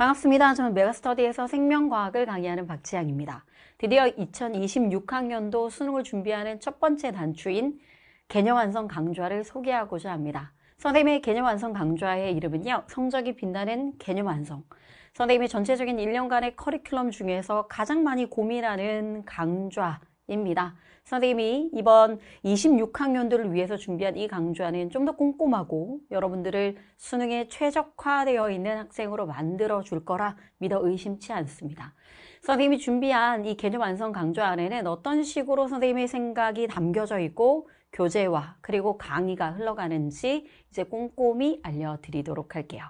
반갑습니다. 저는 메가스터디에서 생명과학을 강의하는 박지향입니다. 드디어 2026학년도 수능을 준비하는 첫 번째 단추인 개념완성 강좌를 소개하고자 합니다. 선생님의 개념완성 강좌의 이름은요. 성적이 빛나는 개념완성. 선생님이 전체적인 1년간의 커리큘럼 중에서 가장 많이 고민하는 강좌 입니다. 선생님이 이번 26학년도를 위해서 준비한 이 강좌는 좀 더 꼼꼼하고 여러분들을 수능에 최적화되어 있는 학생으로 만들어 줄 거라 믿어 의심치 않습니다. 선생님이 준비한 이 개념 완성 강좌 안에는 어떤 식으로 선생님의 생각이 담겨져 있고 교재와 그리고 강의가 흘러가는지 이제 꼼꼼히 알려드리도록 할게요.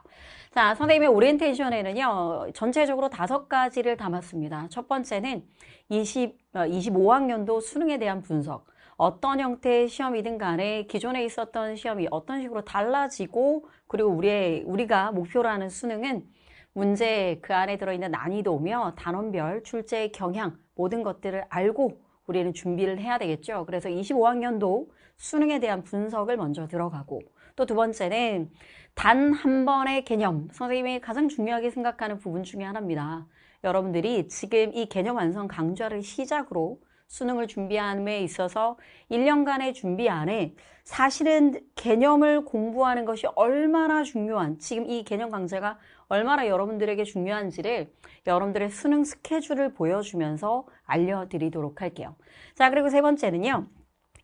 자, 선생님의 오리엔테이션에는요, 전체적으로 다섯 가지를 담았습니다. 첫 번째는 20, 25학년도 어, 수능에 대한 분석. 어떤 형태의 시험이든 간에 기존에 있었던 시험이 어떤 식으로 달라지고 그리고 우리의, 우리가 목표로 하는 수능은 문제 그 안에 들어있는 난이도며 단원별 출제 경향 모든 것들을 알고 우리는 준비를 해야 되겠죠. 그래서 25학년도 수능에 대한 분석을 먼저 들어가고 또 두 번째는 단 한 번의 개념, 선생님이 가장 중요하게 생각하는 부분 중에 하나입니다. 여러분들이 지금 이 개념 완성 강좌를 시작으로 수능을 준비함에 있어서 1년간의 준비 안에 사실은 개념을 공부하는 것이 얼마나 중요한 지금 이 개념 강좌가 얼마나 여러분들에게 중요한지를 여러분들의 수능 스케줄을 보여주면서 알려드리도록 할게요. 자, 그리고 세 번째는요.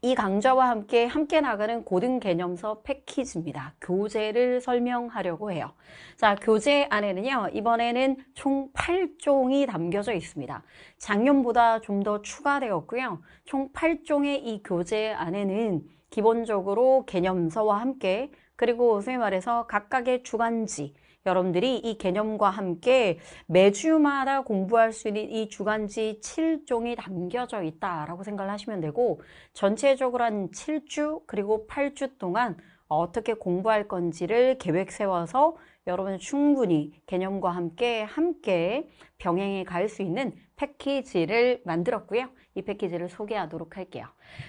이 강좌와 함께 함께 나가는 고등 개념서 패키지입니다. 교재를 설명하려고 해요. 자, 교재 안에는요. 이번에는 총 8종이 담겨져 있습니다. 작년보다 좀 더 추가되었고요. 총 8종의 이 교재 안에는 기본적으로 개념서와 함께 그리고 소위 말해서 각각의 주간지 여러분들이 이 개념과 함께 매주마다 공부할 수 있는 이 주간지 7종이 담겨져 있다라고 생각을 하시면 되고 전체적으로 한 7주 그리고 8주 동안 어떻게 공부할 건지를 계획 세워서 여러분 충분히 개념과 함께 함께 병행해 갈 수 있는 패키지를 만들었고요. 이 패키지를 소개하도록 할게요.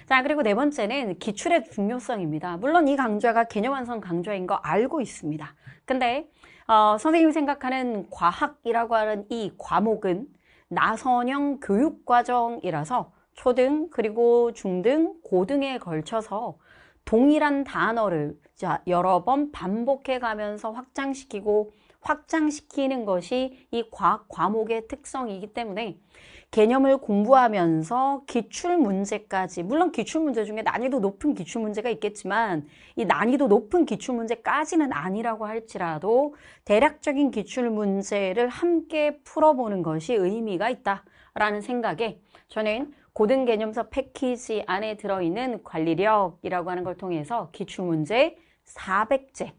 자, 그리고 네 번째는 기출의 중요성입니다. 물론 이 강좌가 개념 완성 강좌인 거 알고 있습니다. 근데 어, 선생님이 생각하는 과학이라고 하는 이 과목은 나선형 교육과정이라서 초등 그리고 중등 고등에 걸쳐서 동일한 단어를 여러 번 반복해 가면서 확장시키고 확장시키는 것이 이 과학 과목의 특성이기 때문에 개념을 공부하면서 기출 문제까지 물론 기출 문제 중에 난이도 높은 기출 문제가 있겠지만 이 난이도 높은 기출 문제까지는 아니라고 할지라도 대략적인 기출 문제를 함께 풀어보는 것이 의미가 있다라는 생각에 저는 고등 개념서 패키지 안에 들어있는 관리력이라고 하는 걸 통해서 기출 문제 400제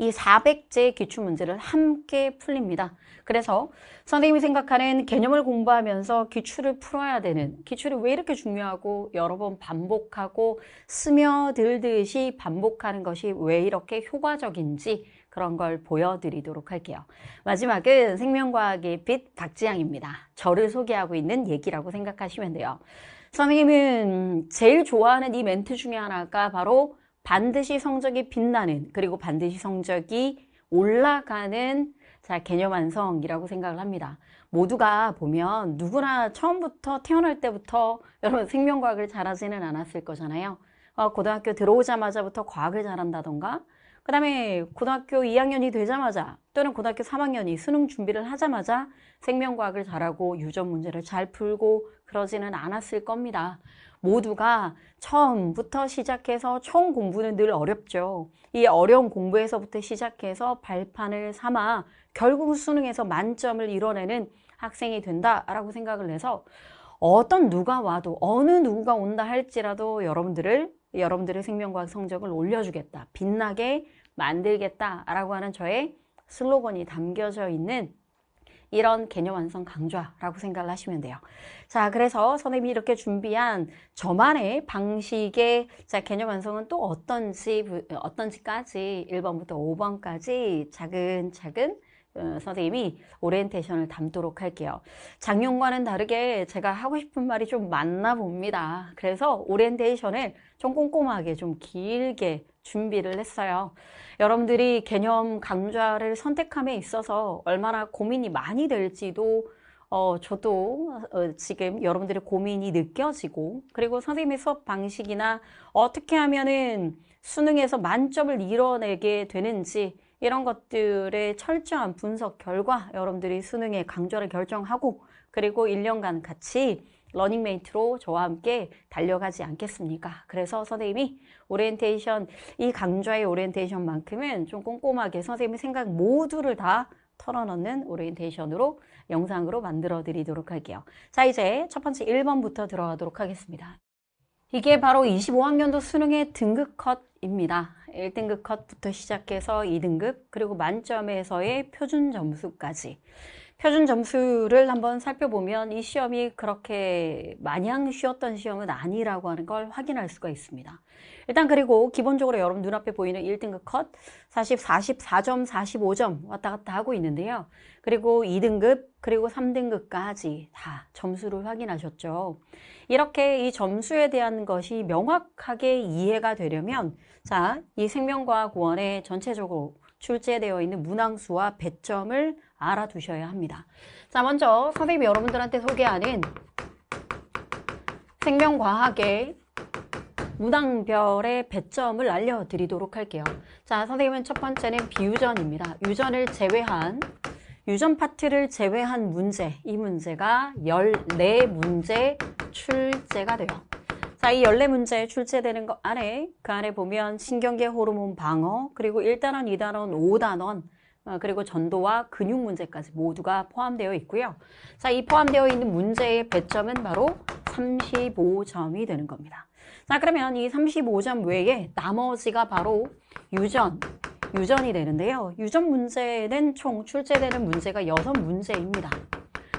이 400제 기출문제를 함께 풀립니다. 그래서 선생님이 생각하는 개념을 공부하면서 기출을 풀어야 되는 기출이 왜 이렇게 중요하고 여러 번 반복하고 스며들듯이 반복하는 것이 왜 이렇게 효과적인지 그런 걸 보여드리도록 할게요. 마지막은 생명과학의 빛 박지양입니다. 저를 소개하고 있는 얘기라고 생각하시면 돼요. 선생님은 제일 좋아하는 이 멘트 중에 하나가 바로 반드시 성적이 빛나는 그리고 반드시 성적이 올라가는 자 개념 완성이라고 생각을 합니다. 모두가 보면 누구나 처음부터 태어날 때부터 여러분 생명과학을 잘하지는 않았을 거잖아요. 어, 고등학교 들어오자마자부터 과학을 잘한다던가 그 다음에 고등학교 2학년이 되자마자 또는 고등학교 3학년이 수능 준비를 하자마자 생명과학을 잘하고 유전 문제를 잘 풀고 그러지는 않았을 겁니다. 모두가 처음부터 시작해서 처음 공부는 늘 어렵죠. 이 어려운 공부에서부터 시작해서 발판을 삼아 결국 수능에서 만점을 이뤄내는 학생이 된다라고 생각을 해서 어떤 누가 와도 어느 누구가 온다 할지라도 여러분들을 여러분들의 생명과 성적을 올려주겠다 빛나게 만들겠다라고 하는 저의 슬로건이 담겨져 있는 이런 개념 완성 강좌라고 생각을 하시면 돼요. 자, 그래서 선생님이 이렇게 준비한 저만의 방식의 자, 개념 완성은 또 어떤지, 어떤지까지 1번부터 5번까지 차근차근 어, 선생님이 오리엔테이션을 담도록 할게요. 작년과는 다르게 제가 하고 싶은 말이 좀 많나 봅니다. 그래서 오리엔테이션을 좀 꼼꼼하게 좀 길게 준비를 했어요. 여러분들이 개념 강좌를 선택함에 있어서 얼마나 고민이 많이 될지도 어, 저도 어, 지금 여러분들의 고민이 느껴지고 그리고 선생님의 수업 방식이나 어떻게 하면은 수능에서 만점을 이뤄내게 되는지 이런 것들의 철저한 분석 결과 여러분들이 수능의 강좌를 결정하고 그리고 1년간 같이 러닝메이트로 저와 함께 달려가지 않겠습니까? 그래서 선생님이 오리엔테이션, 이 강좌의 오리엔테이션만큼은 좀 꼼꼼하게 선생님의 생각 모두를 다털어놓는 오리엔테이션으로 영상으로 만들어 드리도록 할게요. 자, 이제 첫 번째 1번부터 들어가도록 하겠습니다. 이게 바로 25학년도 수능의 등급 컷입니다. 1등급 컷부터 시작해서 2등급, 그리고 만점에서의 표준 점수까지. 표준 점수를 한번 살펴보면 이 시험이 그렇게 마냥 쉬웠던 시험은 아니라고 하는 걸 확인할 수가 있습니다. 일단 그리고 기본적으로 여러분 눈앞에 보이는 1등급 컷 사실 44점, 45점 왔다 갔다 하고 있는데요. 그리고 2등급, 그리고 3등급까지 다 점수를 확인하셨죠. 이렇게 이 점수에 대한 것이 명확하게 이해가 되려면 자, 이 생명과학 원의 전체적으로 출제되어 있는 문항수와 배점을 알아두셔야 합니다. 자, 먼저 선생님이 여러분들한테 소개하는 생명과학의 문항별의 배점을 알려드리도록 할게요. 자, 선생님은 첫 번째는 비유전입니다. 유전을 제외한, 유전 파트를 제외한 문제, 이 문제가 14문제 출제가 돼요. 자, 이 연례 문제 에 출제되는 거 안에 그 안에 보면 신경계 호르몬 방어 그리고 1단원, 2단원, 5단원 어, 그리고 전도와 근육 문제까지 모두가 포함되어 있고요. 자, 이 포함되어 있는 문제의 배점은 바로 35점이 되는 겁니다. 자, 그러면 이 35점 외에 나머지가 바로 유전, 유전이 되는데요. 유전 문제는 총 출제되는 문제가 6문제입니다.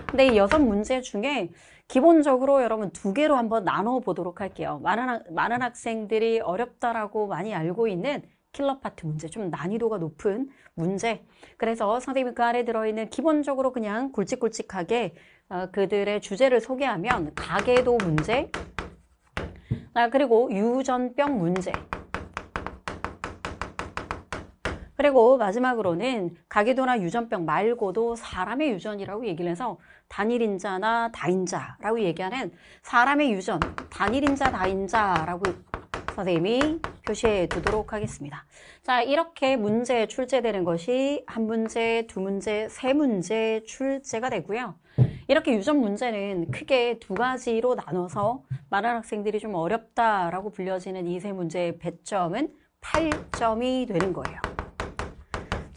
근데 이 6문제 중에 기본적으로 여러분 두 개로 한번 나눠 보도록 할게요. 많은, 많은 학생들이 어렵다라고 많이 알고 있는 킬러 파트 문제, 좀 난이도가 높은 문제. 그래서 선생님이 그 안에 들어있는 기본적으로 그냥 굵직굵직하게 어, 그들의 주제를 소개하면 가계도 문제, 아, 그리고 유전병 문제, 그리고 마지막으로는 가계도나 유전병 말고도 사람의 유전이라고 얘기를 해서 단일인자나 다인자라고 얘기하는 사람의 유전, 단일인자, 다인자라고 선생님이 표시해 두도록 하겠습니다. 자, 이렇게 문제 출제되는 것이 한 문제, 두 문제, 세 문제 출제가 되고요. 이렇게 유전 문제는 크게 두 가지로 나눠서 많은 학생들이 좀 어렵다라고 불려지는 이 세 문제의 배점은 8점이 되는 거예요.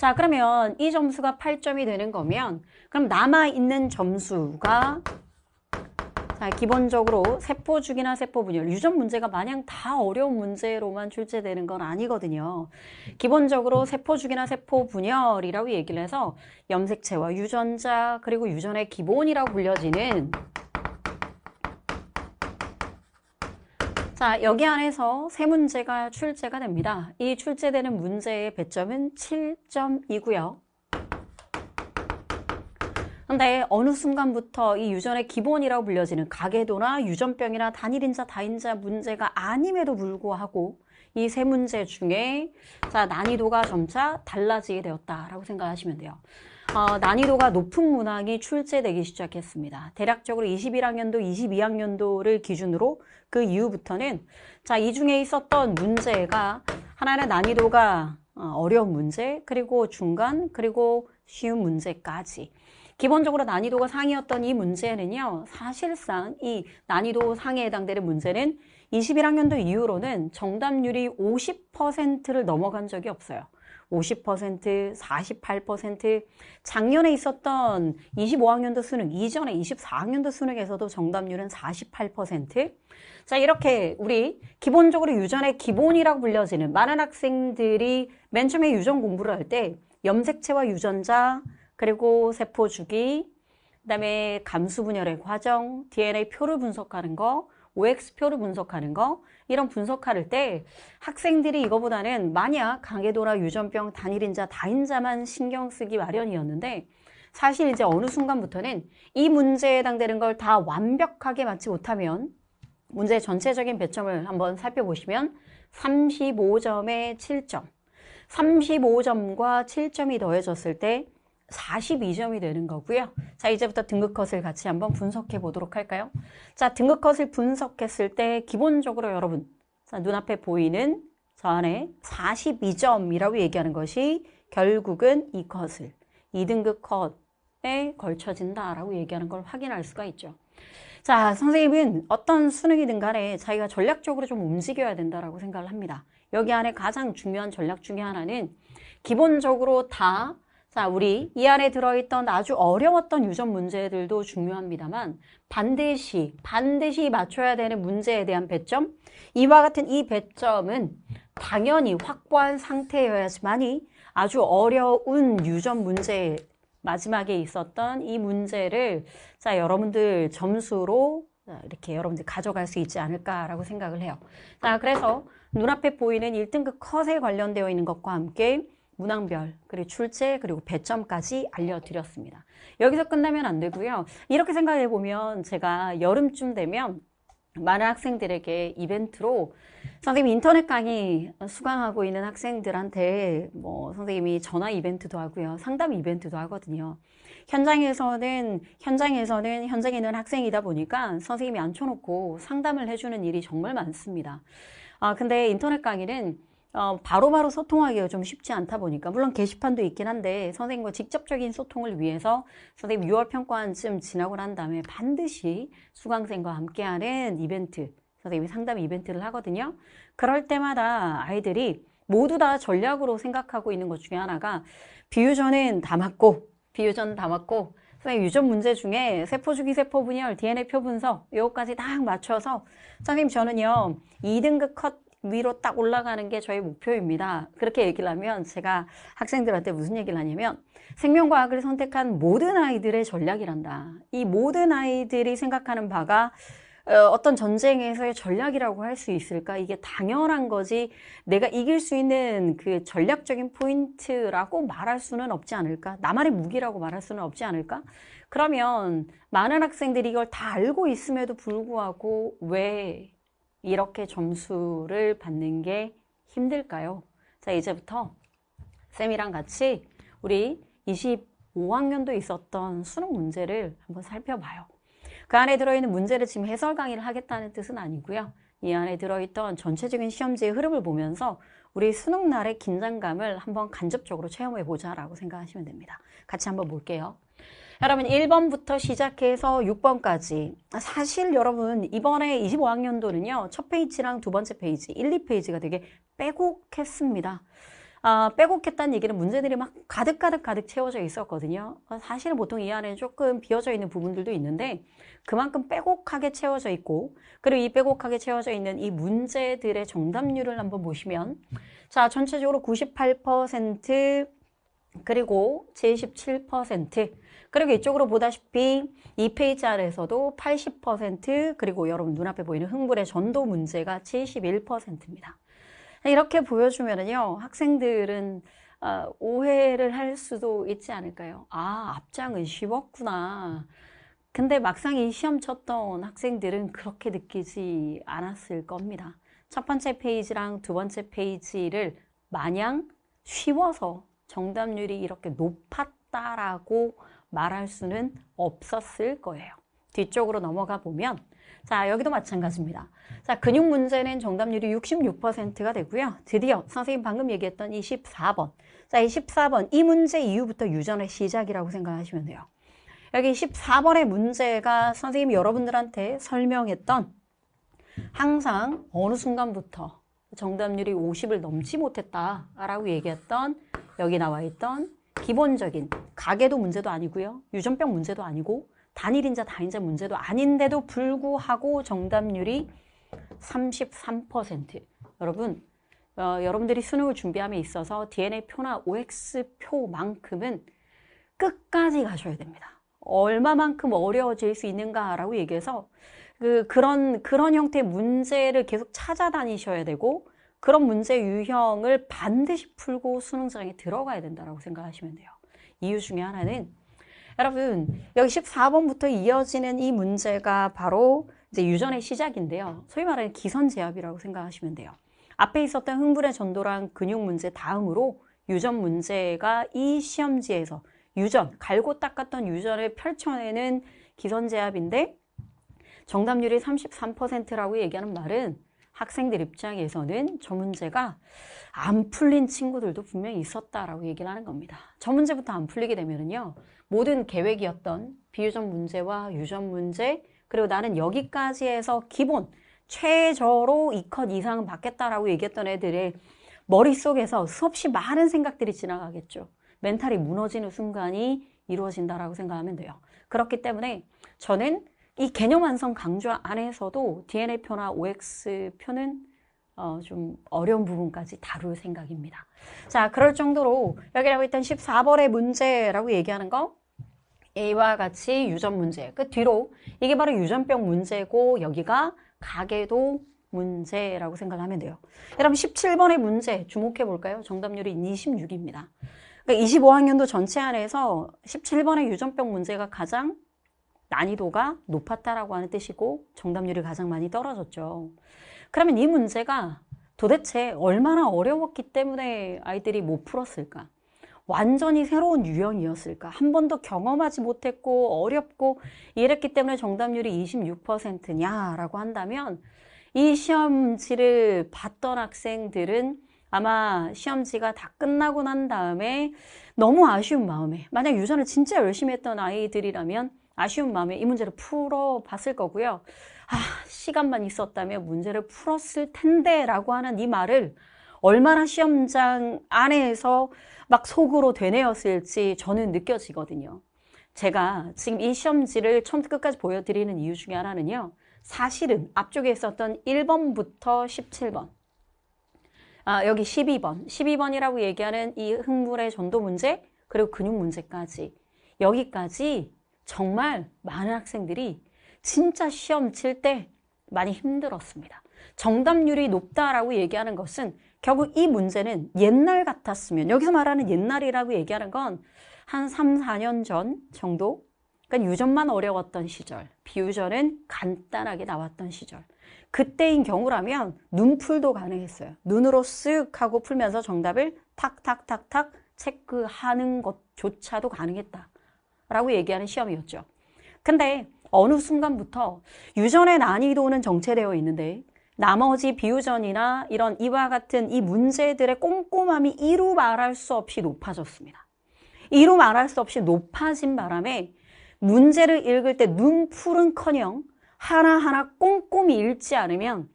자 그러면 이 점수가 8점이 되는 거면 그럼 남아있는 점수가 자 기본적으로 세포주기나 세포분열 유전 문제가 마냥 다 어려운 문제로만 출제되는 건 아니거든요 기본적으로 세포주기나 세포분열이라고 얘기를 해서 염색체와 유전자 그리고 유전의 기본이라고 불려지는 자, 여기 안에서 세 문제가 출제가 됩니다. 이 출제되는 문제의 배점은 7점이고요. 근데 어느 순간부터 이 유전의 기본이라고 불려지는 가계도나 유전병이나 단일인자, 다인자 문제가 아님에도 불구하고 이 세 문제 중에 자 난이도가 점차 달라지게 되었다라고 생각하시면 돼요. 어, 난이도가 높은 문항이 출제되기 시작했습니다. 대략적으로 21학년도, 22학년도를 기준으로 그 이후부터는 자, 이 중에 있었던 문제가 하나는 난이도가 어, 어려운 문제, 그리고 중간, 그리고 쉬운 문제까지 기본적으로 난이도가 상이었던 이 문제는요 사실상 이 난이도 상에 해당되는 문제는 21학년도 이후로는 정답률이 50%를 넘어간 적이 없어요 50%, 48%, 작년에 있었던 25학년도 수능 이전에 24학년도 수능에서도 정답률은 48%. 자, 이렇게 우리 기본적으로 유전의 기본이라고 불려지는 많은 학생들이 맨 처음에 유전 공부를 할 때 염색체와 유전자, 그리고 세포 주기, 그다음에 감수 분열의 과정, DNA 표를 분석하는 거, OX표를 분석하는 거 이런 분석할 때 학생들이 이거보다는 만약 강해도라 유전병 단일인자 다인자만 신경 쓰기 마련이었는데 사실 이제 어느 순간부터는 이 문제에 해당되는 걸 다 완벽하게 맞지 못하면 문제 전체적인 배점을 한번 살펴보시면 35점에 7점 35점과 7점이 더해졌을 때 42점이 되는 거고요. 자, 이제부터 등급 컷을 같이 한번 분석해 보도록 할까요? 자, 등급 컷을 분석했을 때 기본적으로 여러분, 자, 눈앞에 보이는 저 안에 42점이라고 얘기하는 것이 결국은 이 컷을 2등급 컷에 걸쳐진다라고 얘기하는 걸 확인할 수가 있죠. 자, 선생님은 어떤 수능이든 간에 자기가 전략적으로 좀 움직여야 된다라고 생각을 합니다. 여기 안에 가장 중요한 전략 중의 하나는 기본적으로 다 자, 우리 이 안에 들어있던 아주 어려웠던 유전 문제들도 중요합니다만 반드시, 반드시 맞춰야 되는 문제에 대한 배점 이와 같은 이 배점은 당연히 확보한 상태여야지만이 아주 어려운 유전 문제 마지막에 있었던 이 문제를 자 여러분들 점수로 이렇게 여러분들 가져갈 수 있지 않을까라고 생각을 해요. 자, 그래서 눈앞에 보이는 1등급 컷에 관련되어 있는 것과 함께 문항별, 그리고 출제, 그리고 배점까지 알려드렸습니다. 여기서 끝나면 안 되고요. 이렇게 생각해 보면 제가 여름쯤 되면 많은 학생들에게 이벤트로 선생님 인터넷 강의 수강하고 있는 학생들한테 뭐 선생님이 전화 이벤트도 하고요. 상담 이벤트도 하거든요. 현장에서는 현장에서는 현장에 있는 학생이다 보니까 선생님이 앉혀놓고 상담을 해주는 일이 정말 많습니다. 아 근데 인터넷 강의는 어, 바로바로 소통하기가 좀 쉽지 않다 보니까 물론 게시판도 있긴 한데 선생님과 직접적인 소통을 위해서 선생님 6월 평가원쯤 지나고 난 다음에 반드시 수강생과 함께하는 이벤트 선생님이 상담 이벤트를 하거든요 그럴 때마다 아이들이 모두 다 전략으로 생각하고 있는 것 중에 하나가 비유전은 다 맞고 비유전 다 맞고 선생님 유전 문제 중에 세포주기 세포분열, DNA 표분석 요것까지딱 맞춰서 선생님 저는요 2등급 컷 위로 딱 올라가는 게 저희 목표입니다. 그렇게 얘기를 하면 제가 학생들한테 무슨 얘기를 하냐면 생명과학을 선택한 모든 아이들의 전략이란다. 이 모든 아이들이 생각하는 바가 어, 어떤 전쟁에서의 전략이라고 할 수 있을까? 이게 당연한 거지 내가 이길 수 있는 그 전략적인 포인트라고 말할 수는 없지 않을까? 나만의 무기라고 말할 수는 없지 않을까? 그러면 많은 학생들이 이걸 다 알고 있음에도 불구하고 왜 이렇게 점수를 받는 게 힘들까요? 자, 이제부터 쌤이랑 같이 우리 25학년도 있었던 수능 문제를 한번 살펴봐요. 그 안에 들어있는 문제를 지금 해설 강의를 하겠다는 뜻은 아니고요. 이 안에 들어있던 전체적인 시험지의 흐름을 보면서 우리 수능 날의 긴장감을 한번 간접적으로 체험해 보자라고 생각하시면 됩니다. 같이 한번 볼게요. 여러분 1번부터 시작해서 6번까지 사실 여러분 이번에 25학년도는요 첫 페이지랑 두 번째 페이지 1, 2페이지가 되게 빼곡했습니다 아, 빼곡했다는 얘기는 문제들이 막 가득가득 가득 채워져 있었거든요 사실 은 보통 이 안에 조금 비어져 있는 부분들도 있는데 그만큼 빼곡하게 채워져 있고 그리고 이 빼곡하게 채워져 있는 이 문제들의 정답률을 한번 보시면 자 전체적으로 98% 그리고 77% 그리고 이쪽으로 보다시피 이 페이지 아래에서도 80% 그리고 여러분 눈앞에 보이는 흥불의 전도 문제가 71%입니다. 이렇게 보여주면요 은 학생들은 어, 오해를 할 수도 있지 않을까요? 아 앞장은 쉬웠구나. 근데 막상 이 시험 쳤던 학생들은 그렇게 느끼지 않았을 겁니다. 첫 번째 페이지랑 두 번째 페이지를 마냥 쉬워서 정답률이 이렇게 높았다라고 말할 수는 없었을 거예요. 뒤쪽으로 넘어가 보면 자 여기도 마찬가지입니다. 자 근육 문제는 정답률이 66%가 되고요. 드디어 선생님 방금 얘기했던 24번 자 24번 이 문제 이후부터 유전의 시작이라고 생각하시면 돼요. 여기 2 4번의 문제가 선생님 여러분들한테 설명했던 항상 어느 순간부터 정답률이 50을 넘지 못했다라고 얘기했던 여기 나와 있던 기본적인 가계도 문제도 아니고요. 유전병 문제도 아니고 단일인자 다인자 문제도 아닌데도 불구하고 정답률이 33% 여러분 어, 여러분들이 수능을 준비함에 있어서 DNA표나 OX표만큼은 끝까지 가셔야 됩니다. 얼마만큼 어려워질 수 있는가라고 얘기해서 그, 그런 그런 형태의 문제를 계속 찾아다니셔야 되고 그런 문제 유형을 반드시 풀고 수능장에 들어가야 된다고 생각하시면 돼요. 이유 중에 하나는 여러분 여기 14번부터 이어지는 이 문제가 바로 이제 유전의 시작인데요. 소위 말하는 기선제압이라고 생각하시면 돼요. 앞에 있었던 흥분의 전도랑 근육 문제 다음으로 유전 문제가 이 시험지에서 유전, 갈고 닦았던 유전을 펼쳐내는 기선제압인데 정답률이 33%라고 얘기하는 말은 학생들 입장에서는 저 문제가 안 풀린 친구들도 분명히 있었다라고 얘기를 하는 겁니다. 저 문제부터 안 풀리게 되면요. 모든 계획이었던 비유전 문제와 유전 문제 그리고 나는 여기까지 해서 기본 최저로 이컷 이상은 받겠다라고 얘기했던 애들의 머릿속에서 수없이 많은 생각들이 지나가겠죠. 멘탈이 무너지는 순간이 이루어진다라고 생각하면 돼요. 그렇기 때문에 저는 이 개념 완성 강좌 안에서도 DNA 표나 OX 표는 어, 좀 어려운 부분까지 다룰 생각입니다. 자, 그럴 정도로 여기라고 일단 14번의 문제라고 얘기하는 거 A와 같이 유전 문제. 그 뒤로 이게 바로 유전병 문제고 여기가 가계도 문제라고 생각하면 돼요. 여러분 17번의 문제 주목해 볼까요? 정답률이 26입니다. 그러니까 25학년도 전체 안에서 17번의 유전병 문제가 가장 난이도가 높았다라고 하는 뜻이고 정답률이 가장 많이 떨어졌죠. 그러면 이 문제가 도대체 얼마나 어려웠기 때문에 아이들이 못 풀었을까? 완전히 새로운 유형이었을까? 한 번도 경험하지 못했고 어렵고 이랬기 때문에 정답률이 26%냐라고 한다면 이 시험지를 봤던 학생들은 아마 시험지가 다 끝나고 난 다음에 너무 아쉬운 마음에 만약 유전을 진짜 열심히 했던 아이들이라면 아쉬운 마음에 이 문제를 풀어봤을 거고요. 아, 시간만 있었다면 문제를 풀었을 텐데 라고 하는 이 말을 얼마나 시험장 안에서 막 속으로 되뇌었을지 저는 느껴지거든요. 제가 지금 이 시험지를 처음부터 끝까지 보여드리는 이유 중에 하나는요. 사실은 앞쪽에 있었던 1번부터 17번 아, 여기 12번 12번이라고 얘기하는 이 흥물의 전도 문제 그리고 근육 문제까지 여기까지 정말 많은 학생들이 진짜 시험 칠 때 많이 힘들었습니다. 정답률이 높다라고 얘기하는 것은 결국 이 문제는 옛날 같았으면 여기서 말하는 옛날이라고 얘기하는 건 한 3, 4년 전 정도 그러니까 유전만 어려웠던 시절 비유전은 간단하게 나왔던 시절 그때인 경우라면 눈풀도 가능했어요 눈으로 쓱 하고 풀면서 정답을 탁탁탁탁 체크하는 것조차도 가능했다 라고 얘기하는 시험이었죠. 근데 어느 순간부터 유전의 난이도는 정체되어 있는데 나머지 비유전이나 이런 이와 같은 이 문제들의 꼼꼼함이 이루 말할 수 없이 높아졌습니다. 이루 말할 수 없이 높아진 바람에 문제를 읽을 때 눈 푸른커녕 하나하나 꼼꼼히 읽지 않으면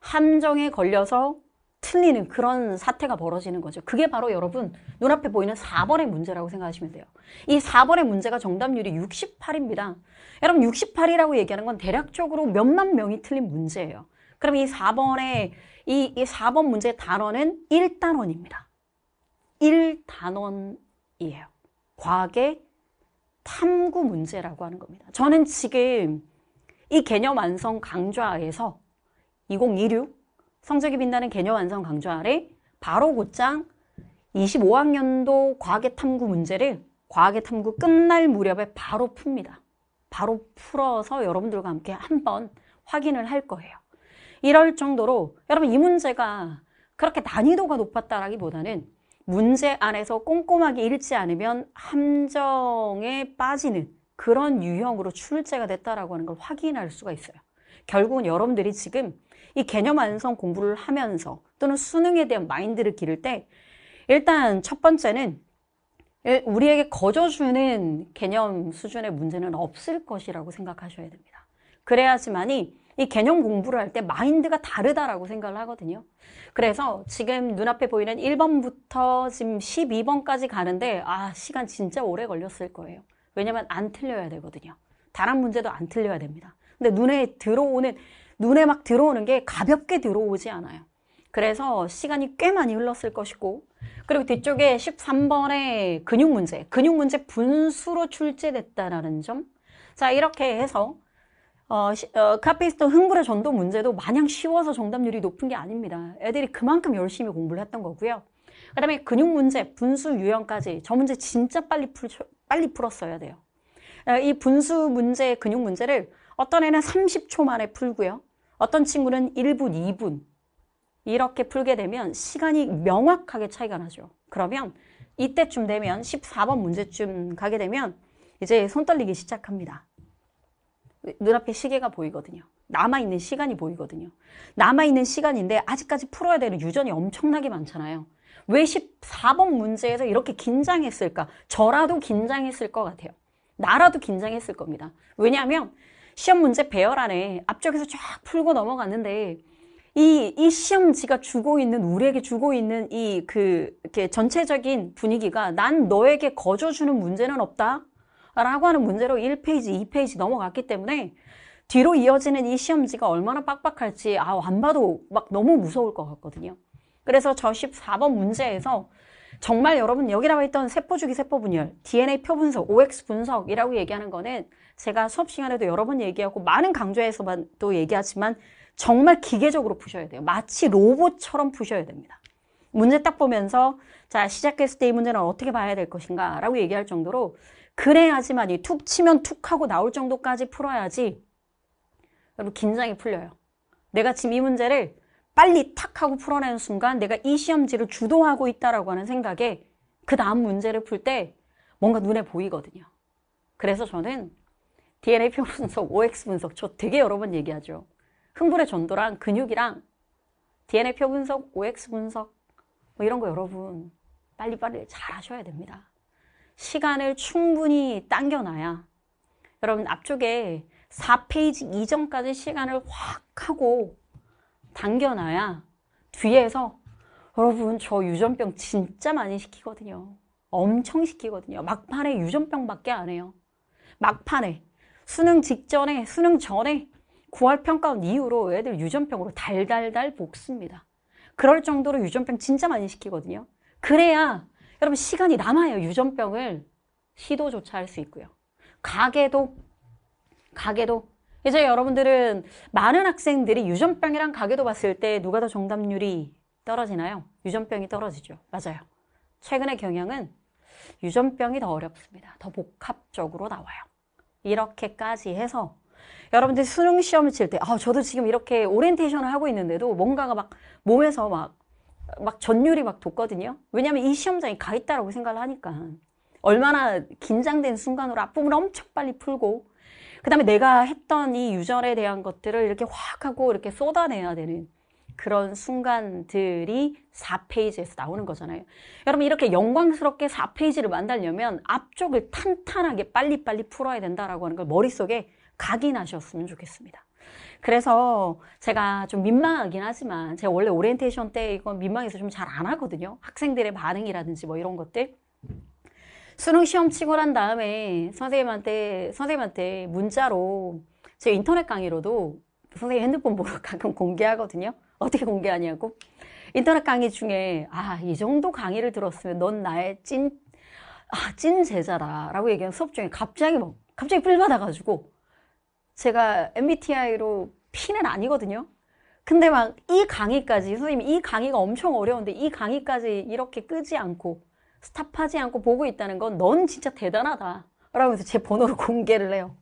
함정에 걸려서 틀리는 그런 사태가 벌어지는 거죠. 그게 바로 여러분 눈앞에 보이는 4번의 문제라고 생각하시면 돼요. 이 4번의 문제가 정답률이 68입니다. 여러분 68이라고 얘기하는 건 대략적으로 몇만 명이 틀린 문제예요. 그럼 이 4번의 이, 이 4번 문제 단어는 1단원입니다. 1단원이에요. 과학의 탐구 문제라고 하는 겁니다. 저는 지금 이 개념 완성 강좌에서 2026 성적이 빛나는 개념 완성 강좌 아래 바로 곧장 25학년도 과학의 탐구 문제를 과학의 탐구 끝날 무렵에 바로 풉니다. 바로 풀어서 여러분들과 함께 한번 확인을 할 거예요. 이럴 정도로 여러분 이 문제가 그렇게 난이도가 높았다라기보다는 문제 안에서 꼼꼼하게 읽지 않으면 함정에 빠지는 그런 유형으로 출제가 됐다라고 하는 걸 확인할 수가 있어요. 결국은 여러분들이 지금 이 개념 완성 공부를 하면서 또는 수능에 대한 마인드를 기를 때 일단 첫 번째는 우리에게 거저주는 개념 수준의 문제는 없을 것이라고 생각하셔야 됩니다. 그래야지만이 이 개념 공부를 할 때 마인드가 다르다라고 생각을 하거든요. 그래서 지금 눈앞에 보이는 1번부터 지금 12번까지 가는데 아 시간 진짜 오래 걸렸을 거예요. 왜냐면 안 틀려야 되거든요. 다른 문제도 안 틀려야 됩니다. 근데 눈에 들어오는 눈에 막 들어오는 게 가볍게 들어오지 않아요. 그래서 시간이 꽤 많이 흘렀을 것이고 그리고 뒤쪽에 13번의 근육 문제, 근육 문제 분수로 출제됐다라는 점. 자, 이렇게 해서 어, 어, 카페이스톤 흥부의 전도 문제도 마냥 쉬워서 정답률이 높은 게 아닙니다. 애들이 그만큼 열심히 공부를 했던 거고요. 그 다음에 근육 문제, 분수 유형까지 저 문제 진짜 빨리, 풀, 빨리 풀었어야 돼요. 어, 이 분수 문제, 근육 문제를 어떤 애는 30초 만에 풀고요. 어떤 친구는 1분, 2분 이렇게 풀게 되면 시간이 명확하게 차이가 나죠. 그러면 이때쯤 되면 14번 문제쯤 가게 되면 이제 손 떨리기 시작합니다. 눈앞에 시계가 보이거든요. 남아있는 시간이 보이거든요. 남아있는 시간인데 아직까지 풀어야 되는 유전이 엄청나게 많잖아요. 왜 14번 문제에서 이렇게 긴장했을까? 저라도 긴장했을 것 같아요. 나라도 긴장했을 겁니다. 왜냐하면 시험 문제 배열 안에 앞쪽에서 쫙 풀고 넘어갔는데 이, 이 시험지가 주고 있는, 우리에게 주고 있는 이 그, 이렇게 전체적인 분위기가 난 너에게 거저주는 문제는 없다. 라고 하는 문제로 1페이지, 2페이지 넘어갔기 때문에 뒤로 이어지는 이 시험지가 얼마나 빡빡할지, 아, 안 봐도 막 너무 무서울 것 같거든요. 그래서 저 14번 문제에서 정말 여러분 여기 나와 있던 세포주기 세포분열, DNA 표분석, OX 분석이라고 얘기하는 거는 제가 수업 시간에도 여러 번 얘기하고 많은 강좌에서만또 얘기하지만 정말 기계적으로 푸셔야 돼요. 마치 로봇처럼 푸셔야 됩니다. 문제 딱 보면서 자 시작했을 때 이 문제는 어떻게 봐야 될 것인가 라고 얘기할 정도로 그래야지만 이 툭 치면 툭 하고 나올 정도까지 풀어야지 여러분 긴장이 풀려요. 내가 지금 이 문제를 빨리 탁 하고 풀어내는 순간 내가 이 시험지를 주도하고 있다라고 하는 생각에 그 다음 문제를 풀 때 뭔가 눈에 보이거든요. 그래서 저는 DNA 표 분석, OX 분석 저 되게 여러 번 얘기하죠. 흥분의 전도랑 근육이랑 DNA 표 분석, OX 분석 뭐 이런 거 여러분 빨리빨리 잘 하셔야 됩니다. 시간을 충분히 당겨놔야 여러분 앞쪽에 4페이지 이전까지 시간을 확 하고 당겨놔야 뒤에서 여러분 저 유전병 진짜 많이 시키거든요. 엄청 시키거든요. 막판에 유전병밖에 안 해요. 막판에 수능 직전에 수능 전에 9월 평가원 이후로 애들 유전병으로 달달달 볶습니다. 그럴 정도로 유전병 진짜 많이 시키거든요. 그래야 여러분 시간이 남아요. 유전병을 시도조차 할 수 있고요. 가게도 가게도 이제 여러분들은 많은 학생들이 유전병이랑 가게도 봤을 때 누가 더 정답률이 떨어지나요? 유전병이 떨어지죠. 맞아요. 최근의 경향은 유전병이 더 어렵습니다. 더 복합적으로 나와요. 이렇게까지 해서 여러분들이 수능 시험을 칠 때, 아, 저도 지금 이렇게 오리엔테이션을 하고 있는데도 뭔가가 막 몸에서 막, 막 전율이 막 돋거든요. 왜냐면 이 시험장에 가 있다라고 생각을 하니까. 얼마나 긴장된 순간으로 아픔을 엄청 빨리 풀고, 그 다음에 내가 했던 이 유절에 대한 것들을 이렇게 확 하고 이렇게 쏟아내야 되는 그런 순간들이 4페이지에서 나오는 거잖아요. 여러분 이렇게 영광스럽게 4페이지를 만들려면 앞쪽을 탄탄하게 빨리빨리 풀어야 된다라고 하는 걸 머릿속에 각인하셨으면 좋겠습니다. 그래서 제가 좀 민망하긴 하지만 제가 원래 오리엔테이션 때 이건 민망해서 좀 잘 안 하거든요. 학생들의 반응이라든지 뭐 이런 것들. 수능 시험 치고 난 다음에 선생님한테 선생님한테 문자로 제 인터넷 강의로도 선생님 핸드폰 보러 가끔 공개하거든요. 어떻게 공개하냐고? 인터넷 강의 중에 아, 이 정도 강의를 들었으면 넌 나의 찐, 아, 찐 제자라 라고 얘기하는 수업 중에 갑자기 뭐, 갑자기 뿔 받아가지고 제가 MBTI로 P는 아니거든요. 근데 막 이 강의까지 선생님 이 강의가 엄청 어려운데 이 강의까지 이렇게 끄지 않고 스탑하지 않고 보고 있다는 건 넌 진짜 대단하다 라면서 제 번호를 공개를 해요